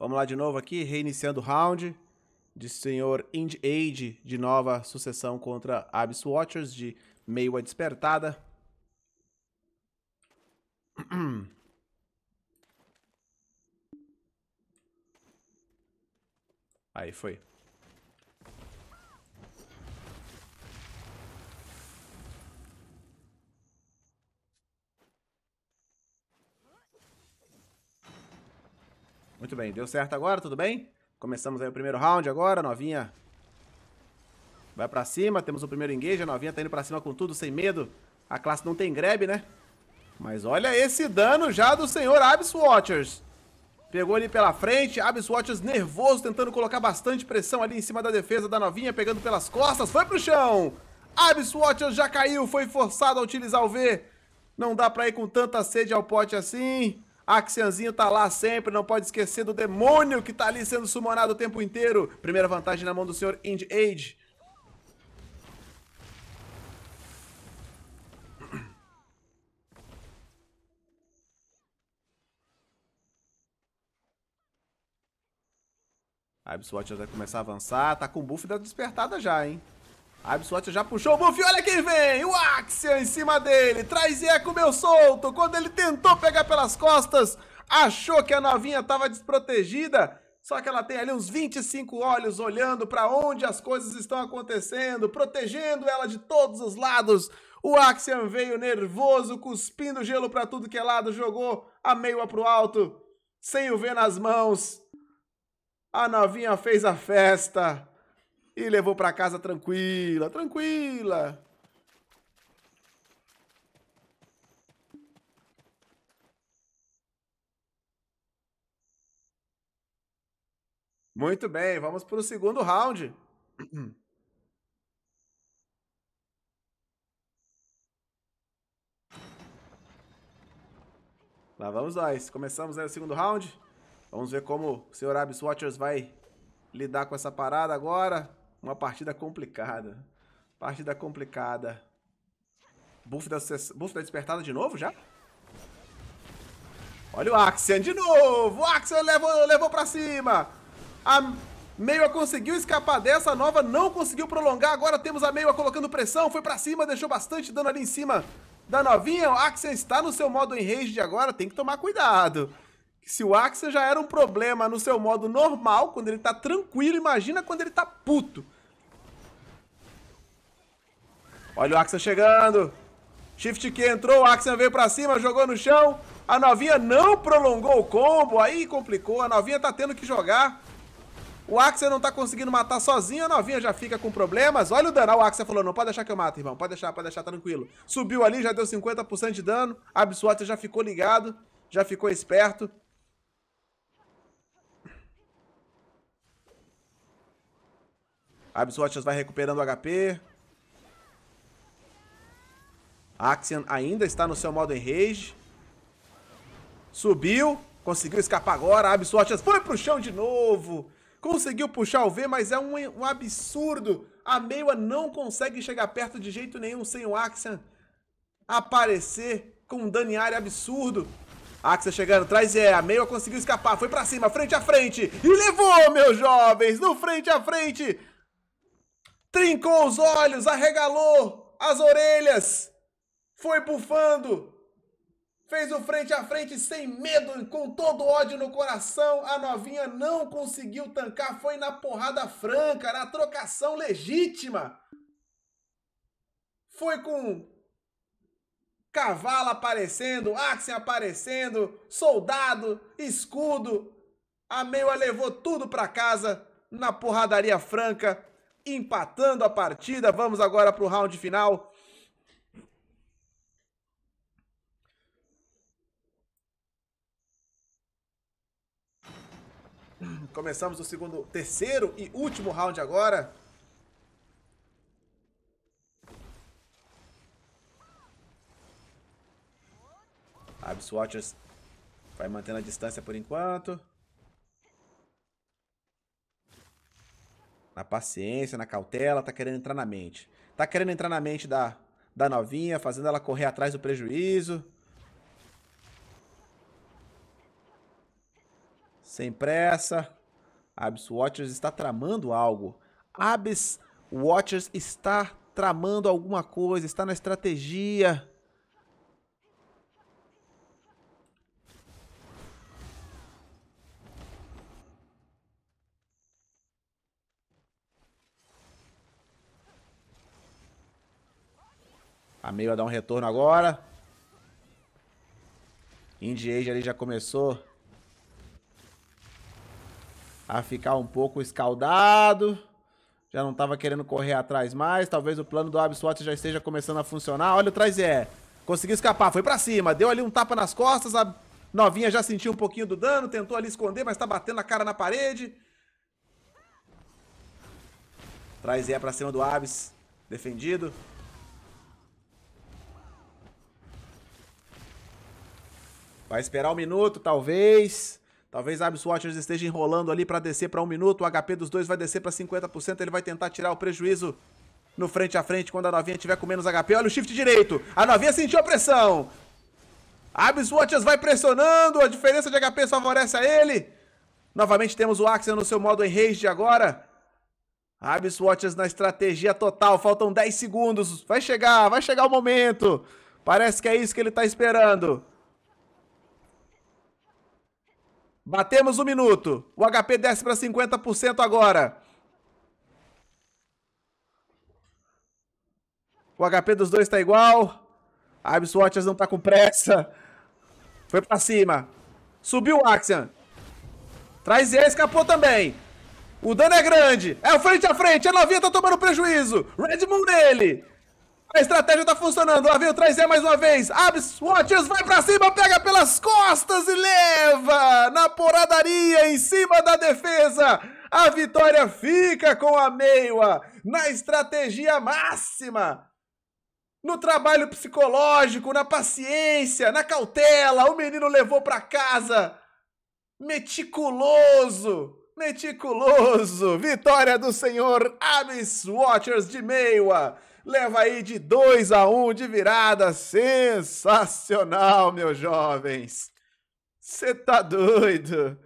Vamos lá de novo aqui, reiniciando o round de senhor Ind Age de nova sucessão contra Abyss Watchers de meio a despertada. Aí foi. Muito bem, deu certo agora, tudo bem? Começamos aí o primeiro round agora, novinha. Vai pra cima, temos o primeiro engage, a novinha tá indo pra cima com tudo, sem medo. A classe não tem grab, né? Mas olha esse dano já do senhor abyss Watchers. Pegou ali pela frente, abyss Watchers nervoso, tentando colocar bastante pressão ali em cima da defesa da novinha, pegando pelas costas, foi pro chão. abyss Watchers já caiu, foi forçado a utilizar o V. Não dá pra ir com tanta sede ao pote assim. Axianzinho tá lá sempre, não pode esquecer do demônio que tá ali sendo sumonado o tempo inteiro. Primeira vantagem na mão do senhor Ind Age. A Ibswatch já vai começar a avançar. Tá com o buff da despertada já, hein? Abslot já puxou o buff, olha quem vem! O Axian em cima dele, traz eco meu solto! Quando ele tentou pegar pelas costas, achou que a novinha estava desprotegida, só que ela tem ali uns 25 olhos olhando para onde as coisas estão acontecendo, protegendo ela de todos os lados. O Axian veio nervoso, cuspindo gelo para tudo que é lado, jogou a meia pro alto, sem o ver nas mãos. A novinha fez a festa. E levou pra casa tranquila, tranquila. Muito bem, vamos para o segundo round. Lá vamos nós. Começamos né, o segundo round. Vamos ver como o senhor Abs Watchers vai lidar com essa parada agora. Uma partida complicada. Partida complicada. Buff da, buff da despertada de novo já? Olha o Axian de novo! O Axian levou, levou pra cima! A Meiwa conseguiu escapar dessa, a Nova não conseguiu prolongar. Agora temos a Meiwa colocando pressão, foi pra cima, deixou bastante dano ali em cima da Novinha. O Axian está no seu modo enrage de agora, tem que tomar cuidado se o Axa já era um problema no seu modo normal, quando ele tá tranquilo, imagina quando ele tá puto. Olha o Axa chegando. Shift que entrou, o Axa veio pra cima, jogou no chão. A novinha não prolongou o combo, aí complicou. A novinha tá tendo que jogar. O Axa não tá conseguindo matar sozinho, a novinha já fica com problemas. Olha o dano. O Axa falou: não, pode deixar que eu mato, irmão. Pode deixar, pode deixar, tranquilo. Subiu ali, já deu 50% de dano. Absorte já ficou ligado, já ficou esperto. Absortius vai recuperando HP. Axian ainda está no seu modo enrage. Subiu. Conseguiu escapar agora. Absortius foi pro chão de novo. Conseguiu puxar o V, mas é um, um absurdo. A Meiwa não consegue chegar perto de jeito nenhum sem o Axian aparecer com um dano área absurdo. Axion chegando atrás é, a Meiwa conseguiu escapar, foi para cima, frente a frente e levou, meus jovens, no frente a frente trincou os olhos, arregalou as orelhas, foi bufando, fez o frente a frente sem medo, com todo ódio no coração. A novinha não conseguiu tancar, foi na porrada franca, na trocação legítima. Foi com cavalo aparecendo, Axen aparecendo, soldado, escudo. A Meia levou tudo para casa na porradaria franca empatando a partida. Vamos agora para o round final. Começamos o segundo, terceiro e último round agora. Abs vai mantendo a distância por enquanto. na paciência, na cautela, tá querendo entrar na mente. Tá querendo entrar na mente da, da novinha, fazendo ela correr atrás do prejuízo. Sem pressa. Abs Watchers está tramando algo. Abs Watchers está tramando alguma coisa, está na estratégia. A meio vai dar um retorno agora. Indie Age ali já começou a ficar um pouco escaldado. Já não estava querendo correr atrás mais. Talvez o plano do Abswat já esteja começando a funcionar. Olha o Trazier. Conseguiu escapar. Foi para cima. Deu ali um tapa nas costas. A novinha já sentiu um pouquinho do dano. Tentou ali esconder, mas está batendo a cara na parede. Trazier para cima do Abs. Defendido. Vai esperar um minuto, talvez. Talvez Abs Watchers esteja enrolando ali para descer para um minuto. O HP dos dois vai descer para 50%. Ele vai tentar tirar o prejuízo no frente a frente quando a novinha tiver com menos HP. Olha o shift direito. A novinha sentiu a pressão. Abs Watchers vai pressionando. A diferença de HP favorece a ele. Novamente temos o Axel no seu modo enraged agora. Abs Watchers na estratégia total. Faltam 10 segundos. Vai chegar, vai chegar o momento. Parece que é isso que ele está esperando. Batemos um minuto. O HP desce para 50% agora. O HP dos dois está igual. A Ibis Watchers não está com pressa. Foi para cima. Subiu o Axian. Traz e escapou também. O dano é grande. É o frente a frente. A é novinha está tomando prejuízo. Red Moon nele. A estratégia tá funcionando. Lá vem o 3 mais uma vez. Abre Watchers, vai pra cima, pega pelas costas e leva! Na poradaria, em cima da defesa. A vitória fica com a Meiwa. Na estratégia máxima. No trabalho psicológico, na paciência, na cautela. O menino levou pra casa. Meticuloso. Meticuloso, vitória do senhor Abyss Watchers de Meiwa. Leva aí de 2 a 1 um de virada. Sensacional, meus jovens. Você tá doido?